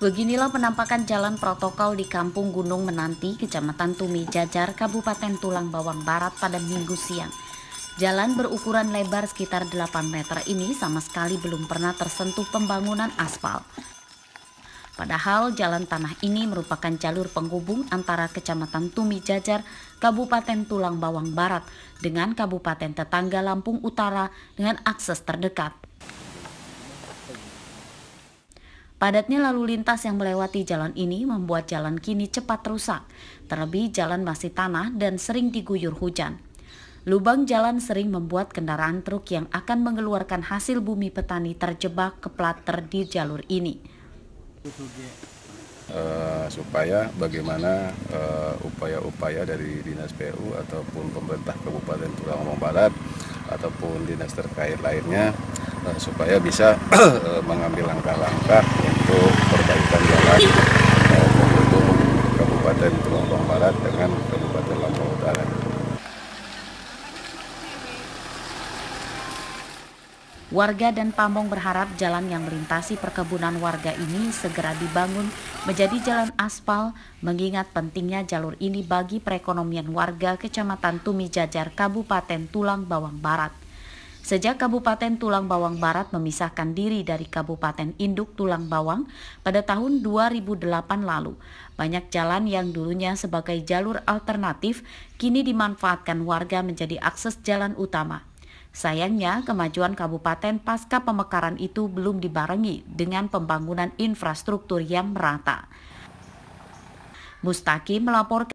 Beginilah penampakan jalan protokol di Kampung Gunung Menanti, Kecamatan Tumi Jajar, Kabupaten Tulang Bawang Barat pada minggu siang. Jalan berukuran lebar sekitar 8 meter ini sama sekali belum pernah tersentuh pembangunan aspal. Padahal jalan tanah ini merupakan jalur penghubung antara Kecamatan Tumi Jajar, Kabupaten Tulang Bawang Barat dengan Kabupaten tetangga Lampung Utara dengan akses terdekat. Padatnya lalu lintas yang melewati jalan ini membuat jalan kini cepat rusak, terlebih jalan masih tanah dan sering diguyur hujan. Lubang jalan sering membuat kendaraan truk yang akan mengeluarkan hasil bumi petani terjebak ke plater di jalur ini. Uh, supaya bagaimana eh, upaya-upaya uh, dari dinas PU ataupun pemerintah Kabupaten Tulangomong Barat ataupun dinas terkait lainnya uh, supaya bisa uh, mengambil langkah-langkah Kabupaten Lombok Barat dengan Kabupaten Lombok Utara. Warga dan Pamong berharap jalan yang melintasi perkebunan warga ini segera dibangun menjadi jalan aspal mengingat pentingnya jalur ini bagi perekonomian warga Kecamatan Tumijajar, Kabupaten Tulang Bawang Barat. Sejak Kabupaten Tulang Bawang Barat memisahkan diri dari Kabupaten Induk Tulang Bawang pada tahun 2008 lalu, banyak jalan yang dulunya sebagai jalur alternatif kini dimanfaatkan warga menjadi akses jalan utama. Sayangnya, kemajuan kabupaten pasca pemekaran itu belum dibarengi dengan pembangunan infrastruktur yang merata. Mustaki melaporkan